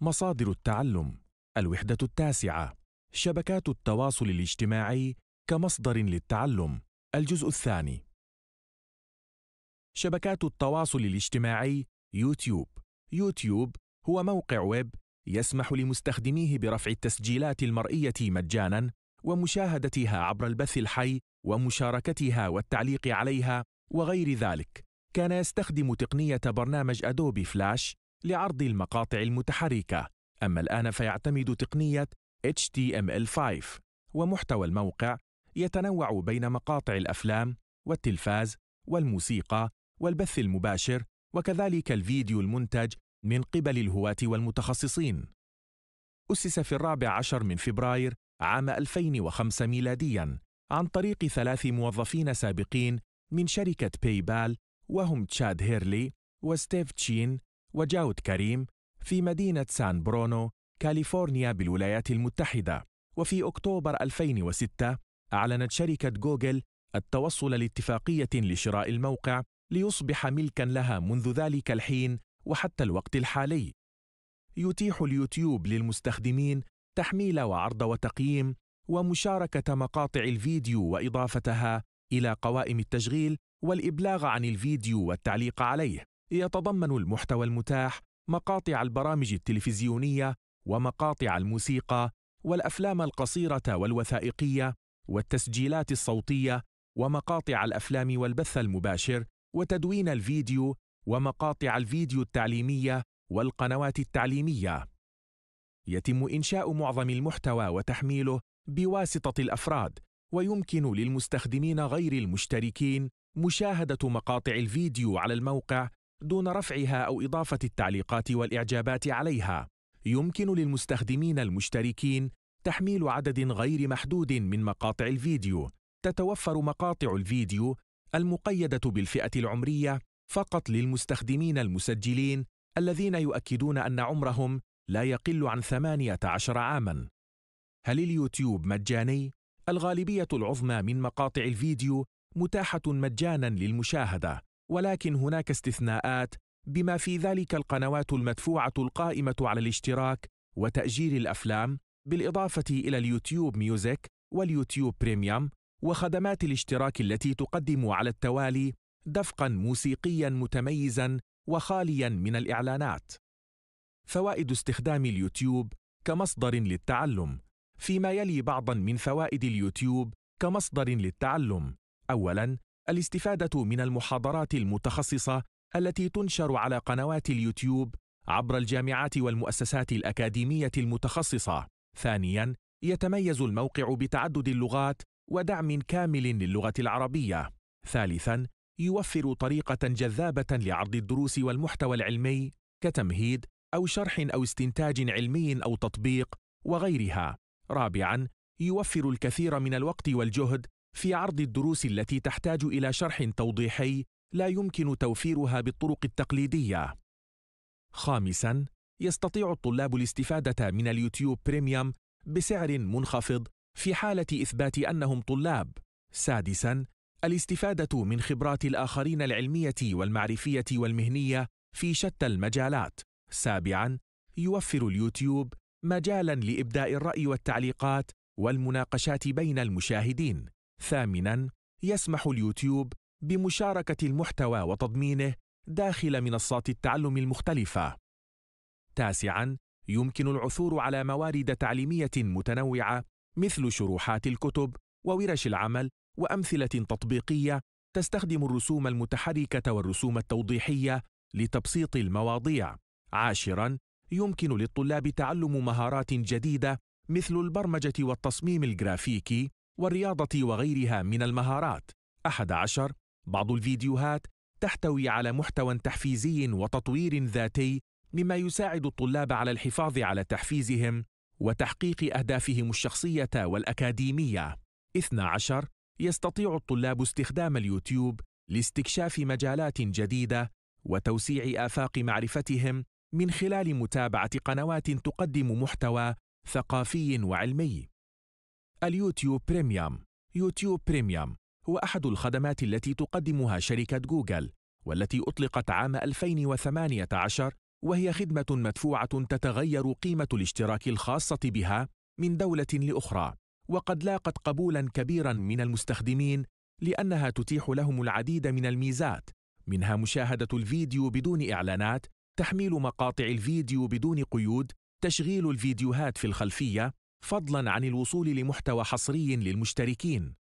مصادر التعلم الوحدة التاسعة شبكات التواصل الاجتماعي كمصدر للتعلم الجزء الثاني شبكات التواصل الاجتماعي يوتيوب يوتيوب هو موقع ويب يسمح لمستخدميه برفع التسجيلات المرئية مجاناً ومشاهدتها عبر البث الحي ومشاركتها والتعليق عليها وغير ذلك كان يستخدم تقنية برنامج أدوبي فلاش لعرض المقاطع المتحركة أما الآن فيعتمد تقنية HTML5 ومحتوى الموقع يتنوع بين مقاطع الأفلام والتلفاز والموسيقى والبث المباشر وكذلك الفيديو المنتج من قبل الهواة والمتخصصين أسس في الرابع عشر من فبراير عام 2005 ميلادياً عن طريق ثلاث موظفين سابقين من شركة باي بال وهم تشاد هيرلي وستيف تشين وجاود كريم في مدينة سان برونو كاليفورنيا بالولايات المتحدة وفي أكتوبر 2006 أعلنت شركة جوجل التوصل لاتفاقية لشراء الموقع ليصبح ملكا لها منذ ذلك الحين وحتى الوقت الحالي يتيح اليوتيوب للمستخدمين تحميل وعرض وتقييم ومشاركة مقاطع الفيديو وإضافتها إلى قوائم التشغيل والإبلاغ عن الفيديو والتعليق عليه يتضمن المحتوى المتاح مقاطع البرامج التلفزيونية ومقاطع الموسيقى والأفلام القصيرة والوثائقية والتسجيلات الصوتية ومقاطع الأفلام والبث المباشر وتدوين الفيديو ومقاطع الفيديو التعليمية والقنوات التعليمية. يتم إنشاء معظم المحتوى وتحميله بواسطة الأفراد، ويمكن للمستخدمين غير المشتركين مشاهدة مقاطع الفيديو على الموقع دون رفعها أو إضافة التعليقات والإعجابات عليها. يمكن للمستخدمين المشتركين تحميل عدد غير محدود من مقاطع الفيديو. تتوفر مقاطع الفيديو المقيدة بالفئة العمرية فقط للمستخدمين المسجلين الذين يؤكدون أن عمرهم لا يقل عن 18 عامًا. هل اليوتيوب مجاني؟ الغالبية العظمى من مقاطع الفيديو متاحة مجانًا للمشاهدة، ولكن هناك استثناءات بما في ذلك القنوات المدفوعة القائمة على الاشتراك وتأجير الأفلام بالإضافة إلى اليوتيوب ميوزك واليوتيوب بريميوم وخدمات الاشتراك التي تقدم على التوالي دفقا موسيقيا متميزا وخاليا من الإعلانات. فوائد استخدام اليوتيوب كمصدر للتعلم فيما يلي بعضا من فوائد اليوتيوب كمصدر للتعلم أولا الاستفادة من المحاضرات المتخصصة التي تنشر على قنوات اليوتيوب عبر الجامعات والمؤسسات الأكاديمية المتخصصة. ثانياً، يتميز الموقع بتعدد اللغات ودعم كامل للغة العربية. ثالثاً، يوفر طريقة جذابة لعرض الدروس والمحتوى العلمي كتمهيد أو شرح أو استنتاج علمي أو تطبيق وغيرها. رابعاً، يوفر الكثير من الوقت والجهد في عرض الدروس التي تحتاج إلى شرح توضيحي لا يمكن توفيرها بالطرق التقليدية. خامساً، يستطيع الطلاب الاستفادة من اليوتيوب بريميوم بسعر منخفض في حالة إثبات أنهم طلاب. سادساً، الاستفادة من خبرات الآخرين العلمية والمعرفية والمهنية في شتى المجالات. سابعاً، يوفر اليوتيوب مجالاً لإبداء الرأي والتعليقات والمناقشات بين المشاهدين. ثامنا يسمح اليوتيوب بمشاركة المحتوى وتضمينه داخل منصات التعلم المختلفة. تاسعاً، يمكن العثور على موارد تعليمية متنوعة مثل شروحات الكتب وورش العمل وأمثلة تطبيقية تستخدم الرسوم المتحركة والرسوم التوضيحية لتبسيط المواضيع. عاشراً، يمكن للطلاب تعلم مهارات جديدة مثل البرمجة والتصميم الجرافيكي والرياضة وغيرها من المهارات 11 بعض الفيديوهات تحتوي على محتوى تحفيزي وتطوير ذاتي مما يساعد الطلاب على الحفاظ على تحفيزهم وتحقيق أهدافهم الشخصية والأكاديمية 12 يستطيع الطلاب استخدام اليوتيوب لاستكشاف مجالات جديدة وتوسيع آفاق معرفتهم من خلال متابعة قنوات تقدم محتوى ثقافي وعلمي اليوتيوب بريميوم يوتيوب بريميوم هو أحد الخدمات التي تقدمها شركة جوجل والتي أطلقت عام 2018 وهي خدمة مدفوعة تتغير قيمة الاشتراك الخاصة بها من دولة لأخرى وقد لاقت قبولا كبيرا من المستخدمين لأنها تتيح لهم العديد من الميزات منها مشاهدة الفيديو بدون إعلانات تحميل مقاطع الفيديو بدون قيود تشغيل الفيديوهات في الخلفية فضلا عن الوصول لمحتوى حصري للمشتركين